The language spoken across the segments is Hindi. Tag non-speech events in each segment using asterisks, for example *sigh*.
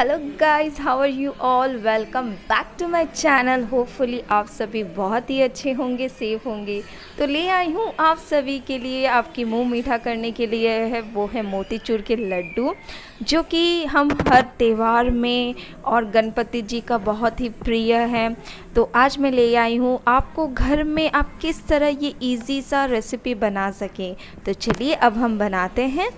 hello guys how are you all welcome back to my channel hopefully आप सभी बहुत ही अच्छे होंगे सेफ होंगे तो ले आई हूँ आप सभी के लिए आपकी मुंह मीठा करने के लिए है वो है मोतीचूर के लड्डू जो कि हम हर त्यौहार में और गणपति जी का बहुत ही प्रिय है तो आज मैं ले आई हूँ आपको घर में आप किस तरह ये ईजी सा रेसिपी बना सकें तो चलिए अब हम बनाते हैं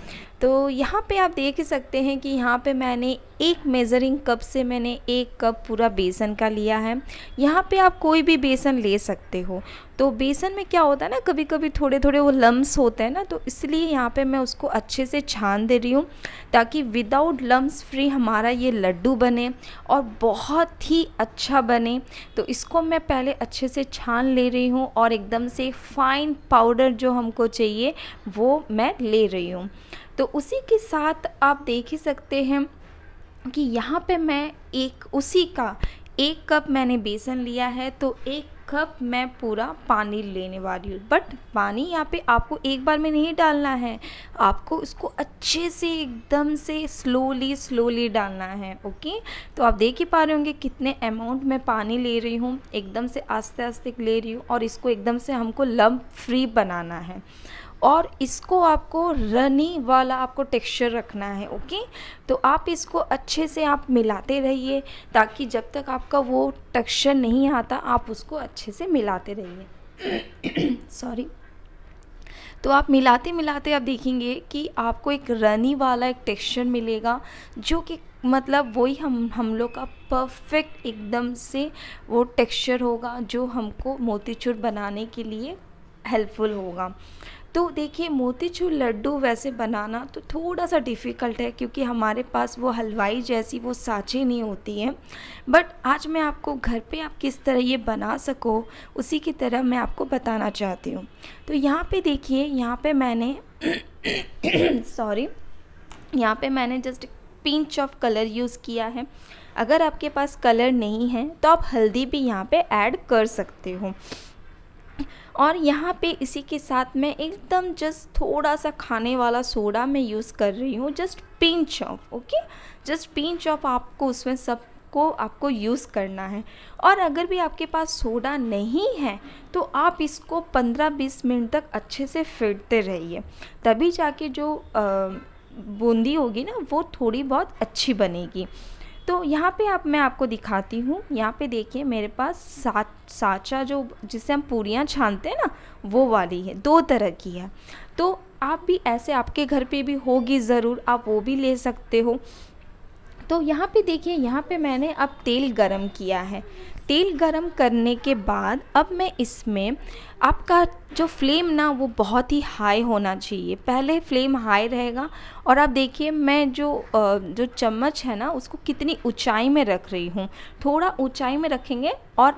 तो यहाँ पे आप देख ही सकते हैं कि यहाँ पे मैंने एक मेज़रिंग कप से मैंने एक कप पूरा बेसन का लिया है यहाँ पे आप कोई भी बेसन ले सकते हो तो बेसन में क्या होता है ना कभी कभी थोड़े थोड़े वो लम्स होते हैं ना तो इसलिए यहाँ पे मैं उसको अच्छे से छान दे रही हूँ ताकि विदाउट लम्स फ्री हमारा ये लड्डू बने और बहुत ही अच्छा बने तो इसको मैं पहले अच्छे से छान ले रही हूँ और एकदम से फाइन पाउडर जो हमको चाहिए वो मैं ले रही हूँ तो उसी के साथ आप देख ही सकते हैं कि यहाँ पे मैं एक उसी का एक कप मैंने बेसन लिया है तो एक कप मैं पूरा पानी लेने वाली हूँ बट पानी यहाँ पे आपको एक बार में नहीं डालना है आपको इसको अच्छे से एकदम से स्लोली स्लोली डालना है ओके तो आप देख ही पा रहे होंगे कितने अमाउंट में पानी ले रही हूँ एकदम से आस्ते आस्ते ले रही हूँ और इसको एकदम से हमको लम्ब फ्री बनाना है और इसको आपको रनी वाला आपको टेक्सचर रखना है ओके तो आप इसको अच्छे से आप मिलाते रहिए ताकि जब तक आपका वो टेक्सचर नहीं आता आप उसको अच्छे से मिलाते रहिए *coughs* सॉरी तो आप मिलाते मिलाते आप देखेंगे कि आपको एक रनी वाला एक टेक्सचर मिलेगा जो कि मतलब वही हम हम लोग का परफेक्ट एकदम से वो टेक्सचर होगा जो हमको मोतीचूर बनाने के लिए हेल्पफुल होगा तो देखिए मोतीचूर लड्डू वैसे बनाना तो थोड़ा सा डिफ़िकल्ट है क्योंकि हमारे पास वो हलवाई जैसी वो साँचे नहीं होती हैं बट आज मैं आपको घर पे आप किस तरह ये बना सको उसी की तरह मैं आपको बताना चाहती हूँ तो यहाँ पे देखिए यहाँ पे मैंने सॉरी *coughs* यहाँ पे मैंने just pinch of colour use किया है अगर आपके पास कलर नहीं है तो आप हल्दी भी यहाँ पर ऐड कर सकते हो और यहाँ पे इसी के साथ मैं एकदम जस्ट थोड़ा सा खाने वाला सोडा मैं यूज़ कर रही हूँ just pinch of okay just pinch of आपको उसमें सब को आपको यूज़ करना है और अगर भी आपके पास सोडा नहीं है तो आप इसको 15-20 मिनट तक अच्छे से फेटते रहिए तभी जाके जो आ, बूंदी होगी ना वो थोड़ी बहुत अच्छी बनेगी तो यहाँ पे आप मैं आपको दिखाती हूँ यहाँ पे देखिए मेरे पास सात साचा जो जिसे हम पूरियाँ छानते हैं ना वो वाली है दो तरह की है तो आप भी ऐसे आपके घर पे भी होगी ज़रूर आप वो भी ले सकते हो तो यहाँ पे देखिए यहाँ पे मैंने अब तेल गरम किया है तेल गरम करने के बाद अब मैं इसमें आपका जो फ्लेम ना वो बहुत ही हाई होना चाहिए पहले फ्लेम हाई रहेगा और आप देखिए मैं जो जो चम्मच है ना उसको कितनी ऊंचाई में रख रही हूँ थोड़ा ऊंचाई में रखेंगे और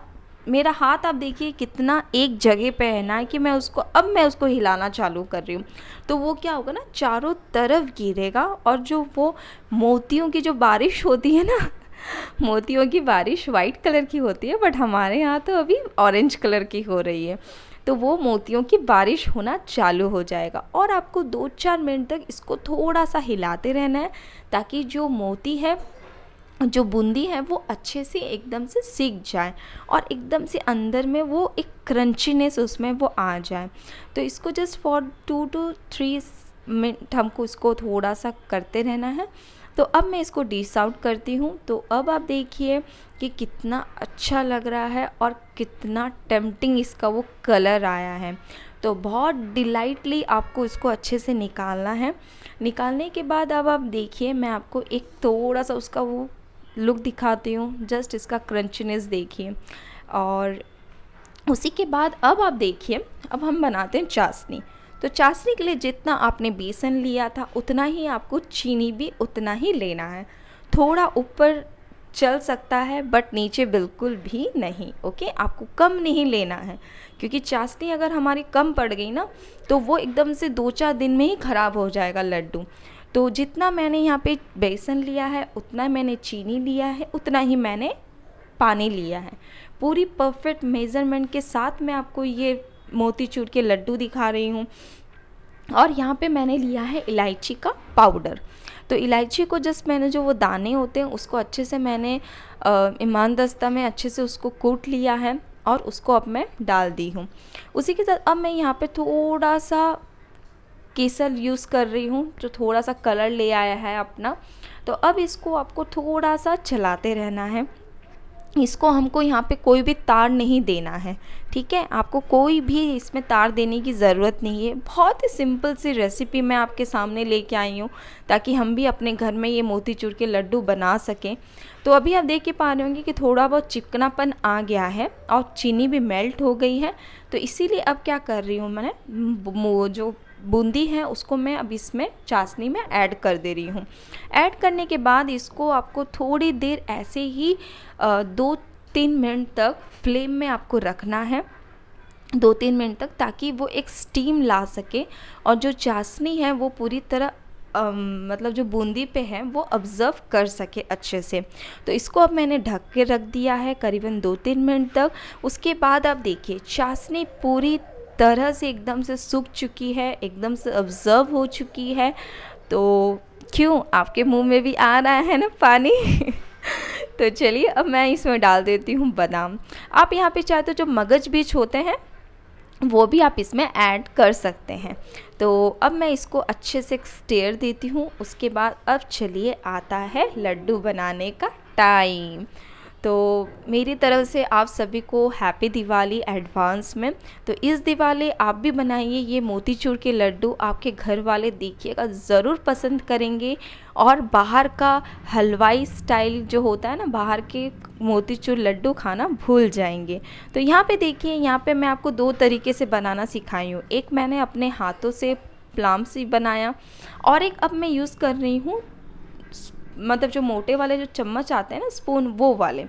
मेरा हाथ आप देखिए कितना एक जगह पे है ना कि मैं उसको अब मैं उसको हिलाना चालू कर रही हूँ तो वो क्या होगा ना चारों तरफ गिरेगा और जो वो मोतियों की जो बारिश होती है ना मोतियों की बारिश वाइट कलर की होती है बट हमारे यहाँ तो अभी ऑरेंज कलर की हो रही है तो वो मोतियों की बारिश होना चालू हो जाएगा और आपको दो चार मिनट तक इसको थोड़ा सा हिलाते रहना है ताकि जो मोती है जो बूंदी है वो अच्छे से एकदम से सीख जाए और एकदम से अंदर में वो एक क्रंचीनेस उसमें वो आ जाए तो इसको just for two two three minute हमको इसको थोड़ा सा करते रहना है तो अब मैं इसको डिश करती हूँ तो अब आप देखिए कि कितना अच्छा लग रहा है और कितना टेम्पटिंग इसका वो कलर आया है तो बहुत डिलाइटली आपको इसको अच्छे से निकालना है निकालने के बाद अब आप देखिए मैं आपको एक थोड़ा सा उसका वो लुक दिखाती हूँ जस्ट इसका क्रंचनेस देखिए और उसी के बाद अब आप देखिए अब हम बनाते हैं चाशनी तो चाशनी के लिए जितना आपने बेसन लिया था उतना ही आपको चीनी भी उतना ही लेना है थोड़ा ऊपर चल सकता है बट नीचे बिल्कुल भी नहीं ओके आपको कम नहीं लेना है क्योंकि चाशनी अगर हमारी कम पड़ गई ना तो वो एकदम से दो चार दिन में ही ख़राब हो जाएगा लड्डू तो जितना मैंने यहाँ पे बेसन लिया है उतना मैंने चीनी लिया है उतना ही मैंने पानी लिया है पूरी परफेक्ट मेज़रमेंट के साथ मैं आपको ये मोतीचूर के लड्डू दिखा रही हूँ और यहाँ पे मैंने लिया है इलायची का पाउडर तो इलायची को जस्ट मैंने जो वो दाने होते हैं उसको अच्छे से मैंने ईमान दस्ता में अच्छे से उसको कूट लिया है और उसको अब मैं डाल दी हूँ उसी के साथ अब मैं यहाँ पे थोड़ा सा केसर यूज़ कर रही हूँ जो थोड़ा सा कलर ले आया है अपना तो अब इसको आपको थोड़ा सा चलाते रहना है इसको हमको यहाँ पे कोई भी तार नहीं देना है ठीक है आपको कोई भी इसमें तार देने की ज़रूरत नहीं है बहुत ही सिंपल सी रेसिपी मैं आपके सामने लेके आई हूँ ताकि हम भी अपने घर में ये मोतीचूर के लड्डू बना सकें तो अभी आप देख के पा रहे होंगे कि थोड़ा बहुत चिकनापन आ गया है और चीनी भी मेल्ट हो गई है तो इसीलिए अब क्या कर रही हूँ मैं वो जो बूंदी है उसको मैं अब इसमें चाशनी में ऐड कर दे रही हूँ ऐड करने के बाद इसको आपको थोड़ी देर ऐसे ही दो तीन मिनट तक फ्लेम में आपको रखना है दो तीन मिनट तक ताकि वो एक स्टीम ला सके और जो चाशनी है वो पूरी तरह मतलब जो बूंदी पे है वो ऑब्ज़र्व कर सके अच्छे से तो इसको अब मैंने ढक के रख दिया है करीबन दो तीन मिनट तक उसके बाद आप देखिए चाशनी पूरी तरह से एकदम से सूख चुकी है एकदम से ऑब्ज़र्व हो चुकी है तो क्यों आपके मुंह में भी आ रहा है ना पानी *laughs* तो चलिए अब मैं इसमें डाल देती हूँ बादाम आप यहाँ पे चाहे तो जो मगज बीज होते हैं वो भी आप इसमें ऐड कर सकते हैं तो अब मैं इसको अच्छे से स्टेयर देती हूँ उसके बाद अब चलिए आता है लड्डू बनाने का टाइम तो मेरी तरफ से आप सभी को हैप्पी दिवाली एडवांस में तो इस दिवाली आप भी बनाइए ये मोतीचूर के लड्डू आपके घर वाले देखिएगा ज़रूर पसंद करेंगे और बाहर का हलवाई स्टाइल जो होता है ना बाहर के मोतीचूर लड्डू खाना भूल जाएंगे तो यहाँ पे देखिए यहाँ पे मैं आपको दो तरीके से बनाना सिखाई हूँ एक मैंने अपने हाथों से प्लाम्स बनाया और एक अब मैं यूज़ कर रही हूँ मतलब जो मोटे वाले जो चम्मच आते हैं ना स्पून वो वाले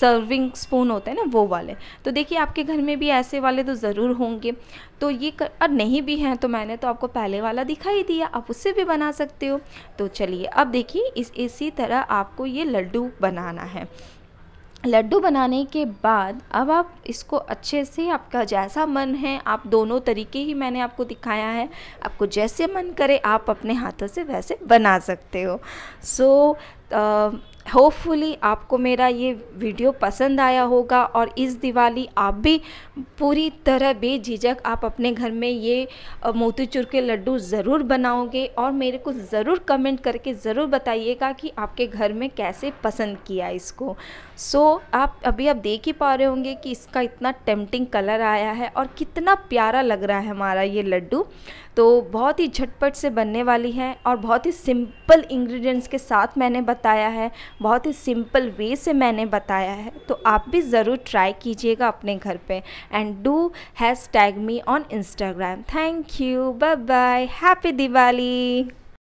सर्विंग स्पून होते हैं ना वो वाले तो देखिए आपके घर में भी ऐसे वाले तो ज़रूर होंगे तो ये कर और नहीं भी हैं तो मैंने तो आपको पहले वाला दिखाई दिया आप उससे भी बना सकते हो तो चलिए अब देखिए इस इसी तरह आपको ये लड्डू बनाना है लड्डू बनाने के बाद अब आप इसको अच्छे से आपका जैसा मन है आप दोनों तरीके ही मैंने आपको दिखाया है आपको जैसे मन करे आप अपने हाथों से वैसे बना सकते हो सो so, होपफुली आपको मेरा ये वीडियो पसंद आया होगा और इस दिवाली आप भी पूरी तरह बेझिझक आप अपने घर में ये मोतीचूर के लड्डू ज़रूर बनाओगे और मेरे को ज़रूर कमेंट करके ज़रूर बताइएगा कि आपके घर में कैसे पसंद किया इसको सो so, आप अभी आप देख ही पा रहे होंगे कि इसका इतना टेम्पटिंग कलर आया है और कितना प्यारा लग रहा है हमारा ये लड्डू तो बहुत ही झटपट से बनने वाली है और बहुत ही सिंपल इंग्रेडिएंट्स के साथ मैंने बताया है बहुत ही सिंपल वे से मैंने बताया है तो आप भी ज़रूर ट्राई कीजिएगा अपने घर पे and do hashtag me on Instagram thank you bye bye happy Diwali